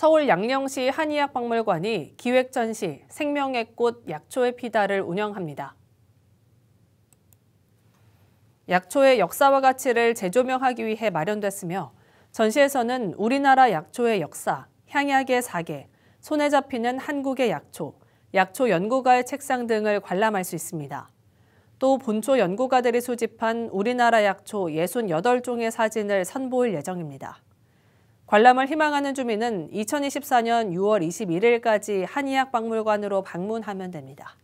서울 양령시 한의학박물관이 기획전시 생명의 꽃 약초의 피다를 운영합니다. 약초의 역사와 가치를 재조명하기 위해 마련됐으며 전시에서는 우리나라 약초의 역사, 향약의 사계, 손에 잡히는 한국의 약초, 약초 연구가의 책상 등을 관람할 수 있습니다. 또 본초 연구가들이 소집한 우리나라 약초 68종의 사진을 선보일 예정입니다. 관람을 희망하는 주민은 2024년 6월 21일까지 한의학 박물관으로 방문하면 됩니다.